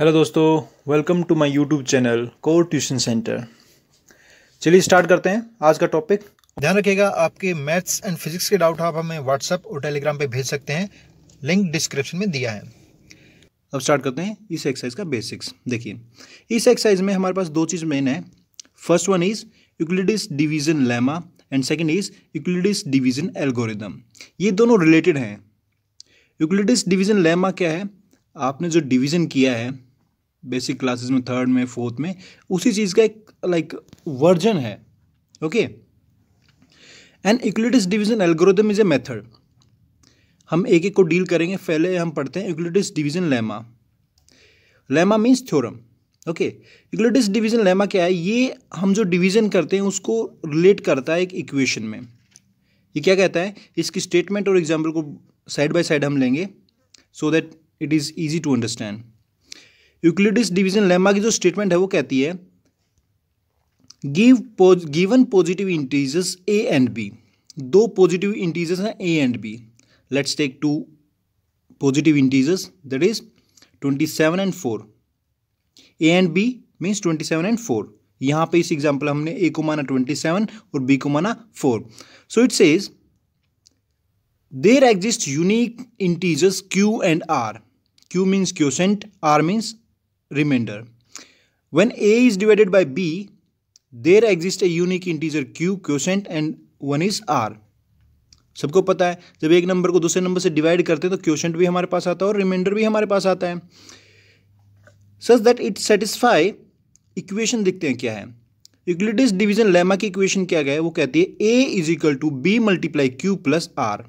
Hello दोस्तों welcome to my YouTube channel core tuition centre चलिए start करते हैं आज का टॉपिक ध्यान रखिएगा आपके मैथ्स एंड फिजिक्स के डाउट आप हमें व्हाट्सएप और टेलीग्राम पे भेज सकते हैं लिंक डिस्क्रिप्शन में दिया है अब स्टार्ट करते हैं इस एक्सरसाइज का बेसिक्स देखिए इस एक्सरसाइज में हमारे पास दो चीज़ मेन है first one is Euclid's division lemma and second is Euclid's division algorithm ये दोनों रिलेटेड हैं यूक्लिडिस डिवीजन लेमा क्या है आपने जो डिवीजन किया है बेसिक क्लासेस में थर्ड में फोर्थ में उसी चीज़ का एक लाइक वर्जन है okay and Euclid's division algorithm is a method हम एक एक को डील करेंगे पहले हम पढ़ते हैं Euclid's division lemma lemma means theorem okay Euclid's division lemma क्या है ये हम जो डिवीजन करते हैं उसको रिलेट करता है एक इक्वेशन में ये क्या कहता है इसकी स्टेटमेंट और एग्जाम्पल को साइड बाई साइड हम लेंगे so that it is easy to understand Euclid's division lemma की जो स्टेटमेंट है वो कहती है give given positive integers A and B दो पॉजिटिव इंटीजर्स हैं A and B let's take two positive integers that is twenty seven and four A and B means twenty seven and four यहां पे इस example हमने ए को माना twenty seven और B को माना four so it says there exist unique integers Q and R Q means quotient R means remainder. When a is divided by b, there exists a unique integer q quotient and one is r. सबको पता है जब एक number को दूसरे number से divide करते हैं तो क्वेश्चन भी हमारे पास आता है और रिमाइंडर भी हमारे पास आता है such that it satisfy equation देखते हैं क्या है यूक्लिडिस डिवीजन लेमा की इक्वेशन क्या गया है वो कहती है A is equal to B multiply Q plus R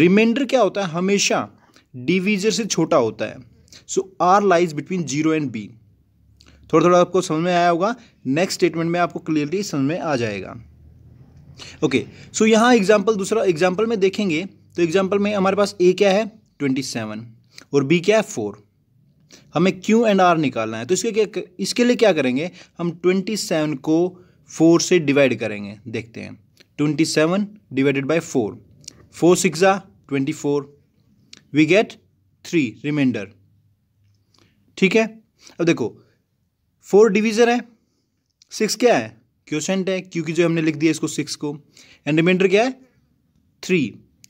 remainder क्या होता है हमेशा डिवीजर से छोटा होता है so R lies between zero and B थोड़ा थोड़ा आपको समझ में आया होगा नेक्स्ट स्टेटमेंट में आपको क्लियरली समझ में आ जाएगा ओके सो यहाँ एग्जाम्पल दूसरा एग्जाम्पल में देखेंगे तो एग्जाम्पल में हमारे पास ए क्या है ट्वेंटी सेवन और बी क्या है फोर हमें क्यू एंड आर निकालना है तो इसके क्या इसके लिए क्या करेंगे हम ट्वेंटी सेवन को फोर से डिवाइड करेंगे देखते हैं twenty seven divided by four four six twenty four we get three remainder ठीक है अब देखो फोर डिवीज़र है सिक्स क्या है क्योसेंट है क्योंकि जो हमने लिख दिया इसको सिक्स को एंड रिमाइंडर क्या है थ्री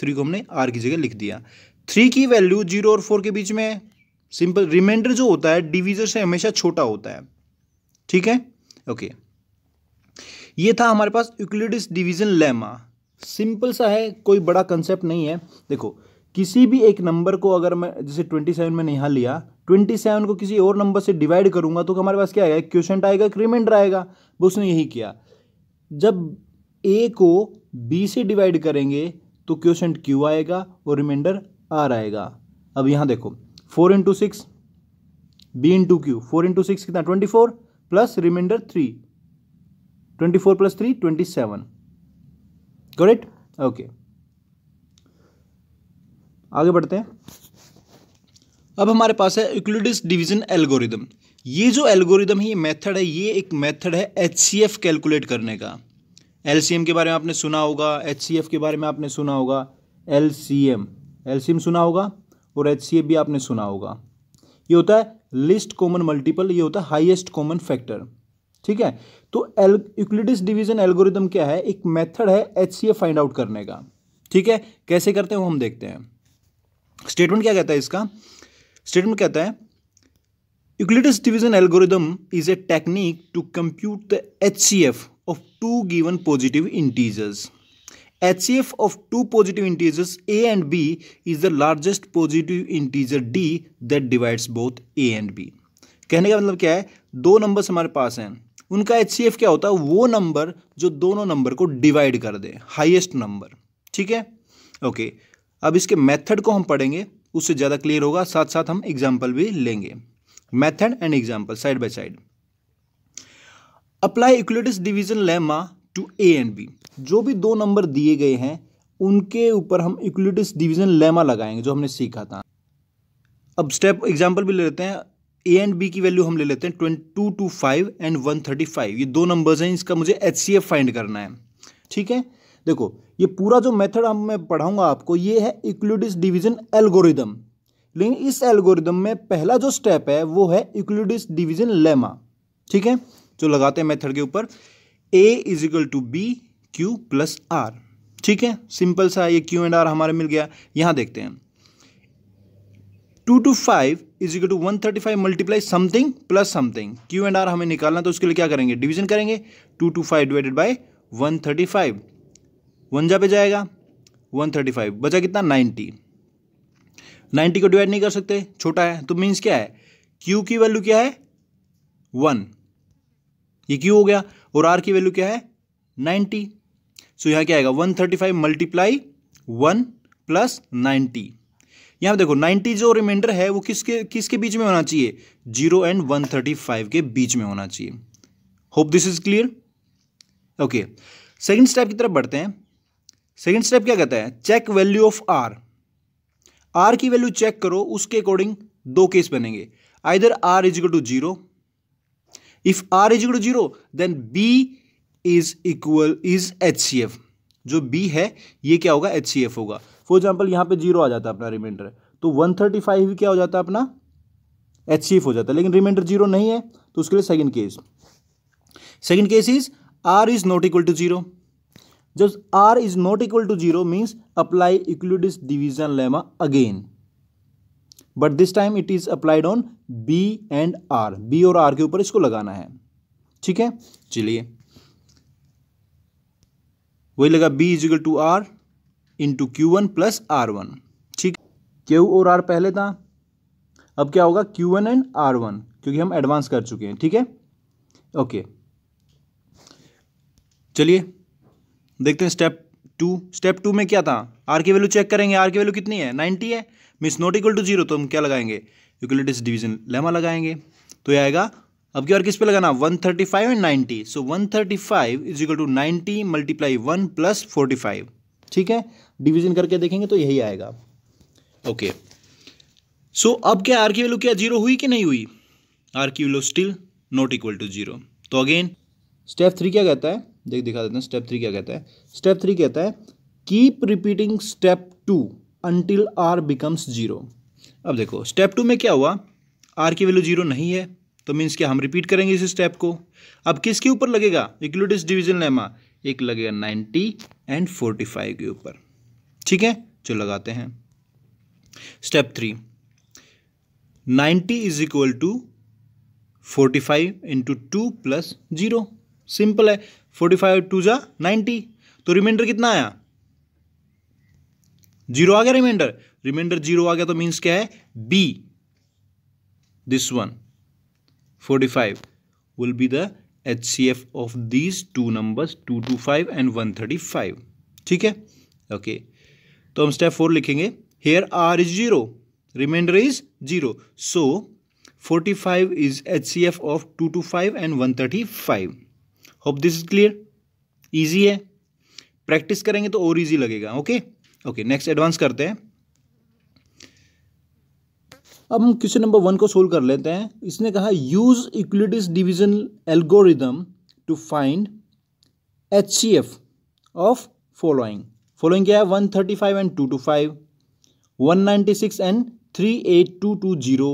थ्री को हमने आर की जगह लिख दिया थ्री की वैल्यू जीरो और फोर के बीच में है सिंपल रिमाइंडर जो होता है डिवीज़र से हमेशा छोटा होता है ठीक है ओके ये था हमारे पास यूक्लिडिस डिवीजन लेमा सिंपल सा है कोई बड़ा कंसेप्ट नहीं है देखो किसी भी एक नंबर को अगर मैं जैसे ट्वेंटी सेवन में यहाँ लिया ट्वेंटी सेवन को किसी और नंबर से डिवाइड करूंगा तो हमारे पास क्या आएगा एक क्वेश्चन आएगा एक रिमाइंडर आएगा वो उसने यही किया जब ए को बी से डिवाइड करेंगे तो क्वेश्चन क्यू आएगा और रिमाइंडर आर आएगा अब यहाँ देखो four into six B into Q four into six कितना twenty four plus remainder three twenty four plus three twenty seven correct okay आगे बढ़ते हैं अब हमारे पास है यूक्लिडिस डिवीजन एल्गोरिदम ये जो एल्गोरिदम है मेथड है ये एक मेथड है एच कैलकुलेट करने का एल के बारे में आपने सुना होगा एच के बारे में आपने सुना होगा एल सी सुना होगा और एच भी आपने सुना होगा ये होता है लिस्ट कॉमन मल्टीपल ये होता है हाईएस्ट कॉमन फैक्टर ठीक है तो एल यूक्लिडिस डिवीजन एल्गोरिदम क्या है एक मेथड है एच फाइंड आउट करने का ठीक है कैसे करते हैं वो हम देखते हैं स्टेटमेंट क्या कहता है इसका स्टेटमेंट कहता है Euclid's division algorithm is a technique to compute the H C F of two given positive integers H C F of two positive integers A and B is the largest positive integer D that divides both A and B कहने का मतलब क्या है दो numbers हमारे पास हैं उनका H C F क्या होता है वो नंबर जो दोनों नंबर को डिवाइड कर दे हाइएस्ट नंबर ठीक है ओके okay. अब इसके मेथड को हम पढ़ेंगे उससे ज़्यादा क्लियर होगा साथ साथ हम एग्जाम्पल भी लेंगे method and example side by side apply Euclid's division lemma to A and B जो भी दो नंबर दिए गए हैं उनके ऊपर हम इक्वलिटिस डिवीजन लेमा लगाएंगे जो हमने सीखा था अब स्टेप एग्जाम्पल भी ले लेते हैं ए एंड बी की वैल्यू हम ले लेते हैं twenty two two five and one thirty five ये दो नंबर्स हैं इसका मुझे एच सी एफ फाइंड करना है ठीक है देखो ये पूरा जो मेथड हम मैं पढ़ाऊंगा आपको ये है इक्लूडिस डिवीजन एल्गोरिदम लेकिन इस एल्गोरिदम में पहला जो स्टेप है वो है इक्लूडिस डिवीजन लेमा ठीक है जो लगाते हैं मेथड के ऊपर A is equal to B Q plus R ठीक है सिंपल सा ये क्यू एंड आर हमारे मिल गया यहां देखते हैं two two five is equal to one thirty five multiply something plus something Q and R हमें निकालना तो उसके लिए क्या करेंगे डिवीजन करेंगे two two five divided by one thirty five one जा पे जाएगा वन थर्टी फाइव बचा कितना नाइन्टी नाइन्टी को डिवाइड नहीं कर सकते छोटा है तो मीन्स क्या है क्यू की वैल्यू क्या है वन ये क्यू हो गया और आर की वैल्यू क्या है नाइन्टी सो यहाँ क्या आएगा one thirty five multiply one plus ninety यहाँ देखो 90 जो रिमाइंडर है वो किसके किसके बीच में होना चाहिए जीरो एंड फाइव के बीच में होना चाहिए hope this is clear okay second step की तरफ बढ़ते हैं सेकेंड स्टेप क्या कहता है check value of R R की वैल्यू चेक करो उसके अकॉर्डिंग दो केस बनेंगे either R is to zero if R is to zero then B is equal is H C F जो बी है ये क्या होगा एच सी एफ होगा फॉर एग्जाम्पल यहां पे जीरो आ जाता है अपना रिमाइंडर तो वन थर्टी फाइव क्या हो जाता है अपना एच सी एफ हो जाता है लेकिन रिमाइंडर जीरो नहीं है तो उसके लिए second case second case is R is not equal to zero जब R is not equal to zero means apply Euclid's division lemma again but this time it is applied on B and R B और R के ऊपर इसको लगाना है ठीक है चलिए वही लगा B is equal to R into Q one plus R one ठीक क्यू और आर पहले था अब क्या होगा Q one and R one क्योंकि हम एडवांस कर चुके हैं ठीक है ओके चलिए देखते हैं स्टेप टू स्टेप टू में क्या था आर की वैल्यू चेक करेंगे आर की वैल्यू कितनी है नाइन्टी है miss not equal to zero तो हम क्या लगाएंगे यूक्लिडिस डिवीजन लेमा लगाएंगे तो यह आएगा अब की बार किस पे लगाना 135 thirty five and ninety so one thirty five is equal to ninety multiply one plus forty five ठीक है डिवीजन करके देखेंगे तो यही आएगा ओके okay. सो so, अब क्या आर की वैल्यू क्या जीरो हुई कि नहीं हुई आर की value still not equal to zero तो अगेन स्टेप थ्री क्या कहता है देख दिखा देते हैं स्टेप थ्री क्या कहता है स्टेप थ्री कहता है keep repeating step two until R becomes zero अब देखो स्टेप टू में क्या हुआ आर की वैल्यू जीरो नहीं है तो मीन्स क्या हम रिपीट करेंगे इस स्टेप को अब किसके ऊपर लगेगा इक्लूडिस डिविजन लेमा एक लगेगा नाइन्टी एंड फोर्टी फाइव के ऊपर ठीक है जो लगाते हैं step three ninety is equal to forty five into two plus zero simple है फोर्टी फाइव टू जा नाइन्टी तो रिमाइंडर कितना आया जीरो आ गया रिमाइंडर रिमाइंडर जीरो आ गया तो मीन्स क्या है B this one forty five will be the H C F of these two number two two five and one thirty five ठीक है ओके तो हम स्टेप फोर लिखेंगे here R is zero remainder is zero so 45 is H C F of two two five and one thirty five hope this is clear easy है practice करेंगे तो और easy लगेगा ओके ओके नेक्स्ट एडवांस करते हैं अब हम question number one को सोल्व कर लेते हैं इसने कहा use Euclid's division algorithm to find H C F of following following क्या है one thirty five and two two five one ninety six and three eight two two zero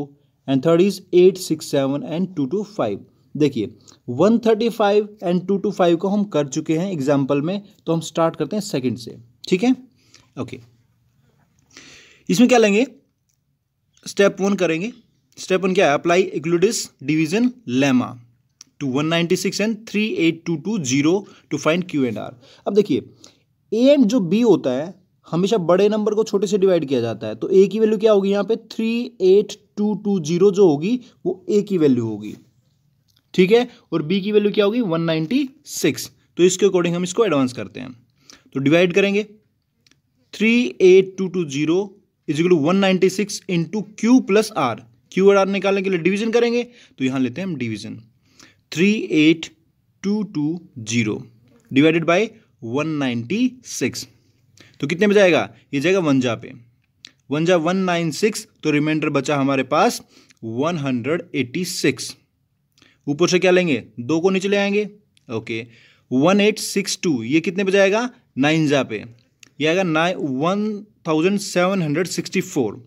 and third is eight six seven and two two five देखिए 135 and 225 को हम कर चुके हैं example में तो हम स्टार्ट करते हैं सेकंड से ठीक है ओके इसमें क्या लेंगे स्टेप वन करेंगे स्टेप वन क्या है apply Euclid's division lemma to 196 and 38220 to find Q and R अब देखिए ए एंड जो बी होता है हमेशा बड़े नंबर को छोटे से डिवाइड किया जाता है तो ए की वैल्यू क्या होगी यहाँ पे three eight two two zero जो होगी वो ए की वैल्यू होगी ठीक है और बी की वैल्यू क्या होगी 196 तो इसके अकॉर्डिंग हम इसको एडवांस करते हैं तो डिवाइड करेंगे three eight two two zero is equal one ninety six into Q plus R Q और आर निकालने के लिए डिवीजन करेंगे तो यहां लेते हैं हम division three eight two two zero divided by one ninety six तो कितने में जाएगा ये जाएगा वनजा पे वनजा वन नाइन सिक्स तो रिमाइंडर बचा हमारे पास वन हंड्रेड एट्टी सिक्स ऊपर से क्या लेंगे दो को नीचे ले आएंगे okay one eight six two ये कितने पे जाएगा नाइन जा पे ये आएगा nine one thousand seven hundred sixty four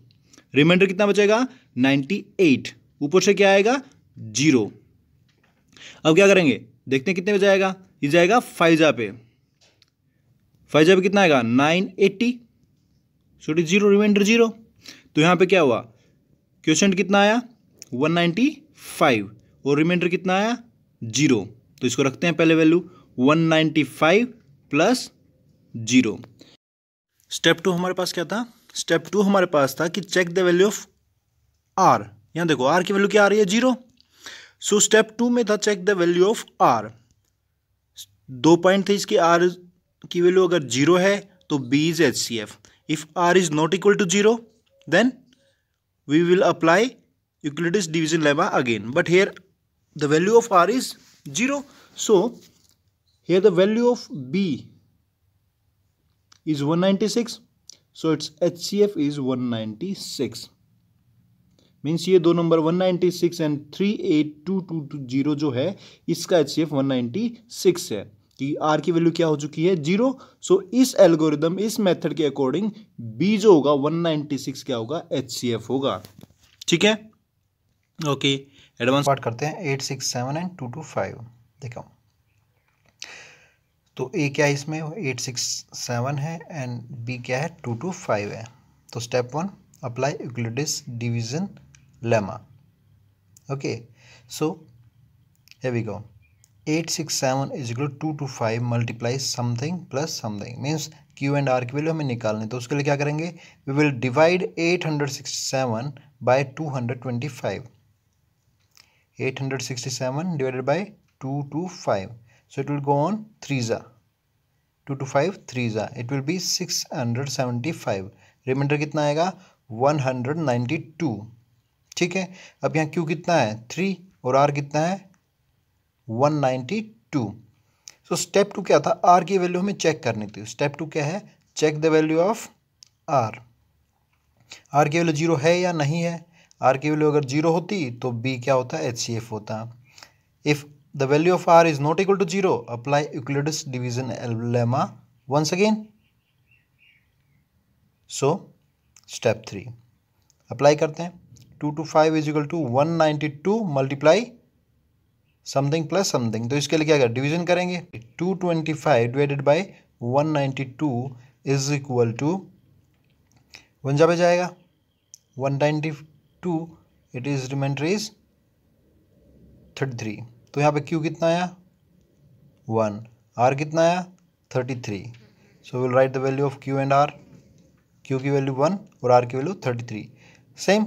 remainder कितना बचेगा नाइन्टी एट ऊपर से क्या आएगा जीरो अब क्या करेंगे देखते हैं कितने पे जाएगा ये जाएगा फाइजा पे फाइजा पे कितना आएगा नाइन एट्टी छोटी जीरो रिमाइंडर जीरो तो यहाँ पे क्या हुआ क्वेश्चन कितना आया वन नाइन्टी फाइव और रिमाइंडर कितना आया जीरो तो इसको रखते हैं पहले value 195 plus zero step two हमारे पास क्या था स्टेप टू हमारे पास था कि check the value of R यहां देखो आर की वैल्यू क्या आ रही है जीरो सो स्टेप टू में था check the value of R दो पॉइंट थे इसकी आर की वैल्यू अगर जीरो है तो B is H C F if R is not equal to zero then we will apply Euclid's division lemma again but here the value of r is 0 so here the value of b is 196 so its hcf is 196 means ये दो number 196 and 382220 जो है इसका H 196 है कि are की value क्या हो चुकी है जीरो सो so, इस एल्गोरिदम इस मेथड के अकॉर्डिंग बी जो होगा 196 क्या होगा एच होगा ठीक है ओके okay. एडवांस पार्ट करते हैं eight six seven and two two five देखो तो ए क्या है इसमें एट सिक्स सेवन है एंड बी क्या है टू टू फाइव है तो step one apply Euclid's division lemma okay so we go eight six seven is equal to two five multiply something plus something means q and r की value हमें निकालनी तो उसके लिए क्या करेंगे we will divide eight hundred seven by two hundred twenty five 867 divided by 225. So it will go on 3 za. 225 3 za. It will be 675. Remainder कितना आएगा 192. ठीक है अब यहाँ Q कितना है थ्री और R कितना है 192. सो स्टेप टू क्या था R की वैल्यू हमें चेक करनी थी स्टेप टू क्या है check the value of R R की वैल्यू जीरो है या नहीं है आर की वैल्यू अगर जीरो होती तो बी क्या होता एच सी एफ होता if the value of R is not equal to zero apply Euclid's division lemma once again so step three apply करते हैं two two five is equal to one ninety two multiply something plus something तो इसके लिए क्या करें division करेंगे two twenty five divided by one ninety two is equal to one जा जाएगा one ninety two it is reminder is thirty three तो यहाँ पे क्यू कितना आया वन आर कितना आया thirty three so will write the value of Q and R Q की वैल्यू वन और आर की value thirty three same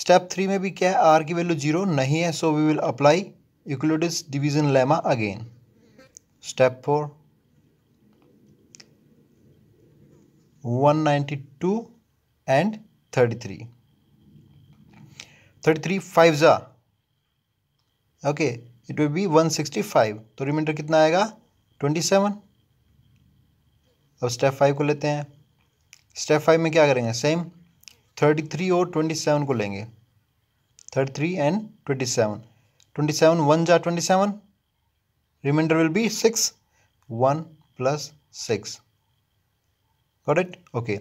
step three में भी क्या है आर की वैल्यू जीरो नहीं है so we will apply Euclid's division lemma again step four one ninety two and thirty three three five ज़ा ओके इट विल बी 165 तो remainder कितना आएगा 27 अब स्टेप फाइव को लेते हैं स्टेप फाइव में क्या करेंगे सेम 33 और 27 को लेंगे 33 एंड 27 27 वन जा twenty seven remainder will be six one plus six okay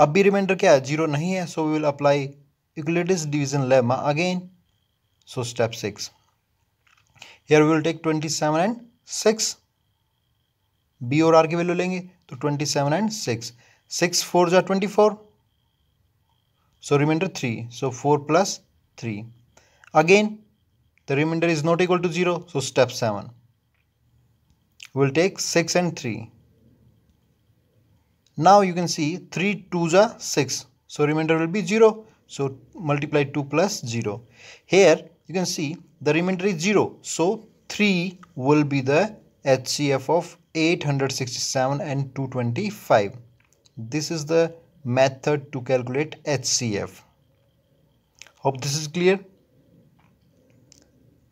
अब भी रिमाइंडर क्या है जीरो नहीं है so we will apply Euclid's division lemma again. So step 6. Here we will take 27 and 6. B or R की value लेंगे So twenty-seven and six. Six four four twenty-four. So remainder three. So four plus three. Again, the remainder is not equal to 0 so step 7 we'll take 6 and 3 now you can see 3 2s are 6 so remainder will be 0 so multiply 2 plus 0. Here you can see the remainder is 0. So 3 will be the HCF of 867 and 225. This is the method to calculate HCF. Hope this is clear.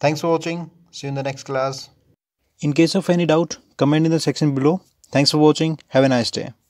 Thanks for watching. See you in the next class. In case of any doubt, comment in the section below. Thanks for watching. Have a nice day.